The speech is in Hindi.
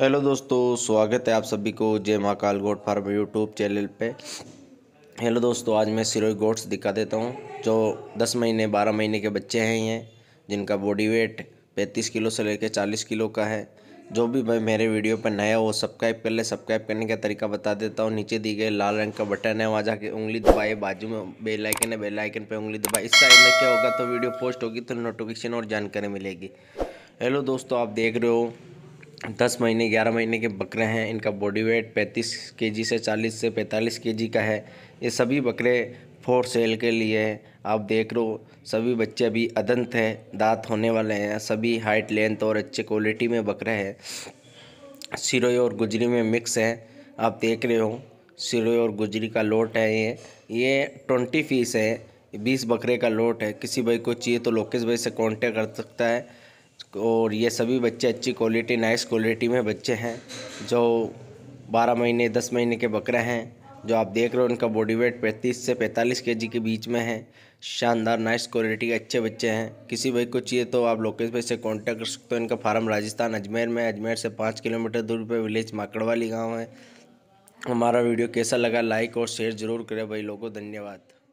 हेलो दोस्तों स्वागत है आप सभी को जय Mahakal goat farm YouTube channel पे हेलो दोस्तों आज मैं सिरोई गोट्स दिखा देता हूँ जो 10 महीने 12 महीने के बच्चे हैं ये जिनका बॉडी वेट 35 किलो से लेकर 40 किलो का है जो भी भाई मेरे वीडियो पर नया हो सब्सक्राइब कर ले सब्सक्राइब करने का तरीका बता देता हूँ नीचे दी गई लाल रंग का बटन है वहाँ जाके उंगली दबाए बाजू में बेल आइकन है बेल आइकन पे उंगली दबाए इस साइड में क्या होगा तो वीडियो पोस्ट होगी तो नोटिफिकेशन और जानकारी मिलेगी हेलो दोस्तों आप देख रहे हो दस महीने ग्यारह महीने के बकरे हैं इनका बॉडी वेट पैंतीस के जी से चालीस से पैंतालीस के जी का है ये सभी बकरे फोर सेल के लिए आप देख लो सभी बच्चे अभी अदंत हैं दांत होने वाले हैं सभी हाइट लेंथ और अच्छे क्वालिटी में बकरे हैं सिरोई और गुजरी में मिक्स है आप देख रहे हो सिरोई और गुजरी का लोट है ये ये ट्वेंटी फीस है बीस बकरे का लोट है किसी भाई को चाहिए तो लोकेश भाई से कॉन्टेक्ट कर सकता है और ये सभी बच्चे अच्छी क्वालिटी नाइस क्वालिटी में बच्चे हैं जो बारह महीने दस महीने के बकरे हैं जो आप देख रहे हो उनका बॉडी वेट पैंतीस से पैंतालीस के के बीच में है शानदार नाइस क्वालिटी के अच्छे बच्चे हैं किसी भाई को चाहिए तो आप लोकेश भाई से कांटेक्ट कर सकते हो इनका फार्म राजस्थान अजमेर में अजमेर से पाँच किलोमीटर दूर पर विलेज माकड़वाली गाँव है हमारा वीडियो कैसा लगा लाइक और शेयर ज़रूर करें भाई लोगों धन्यवाद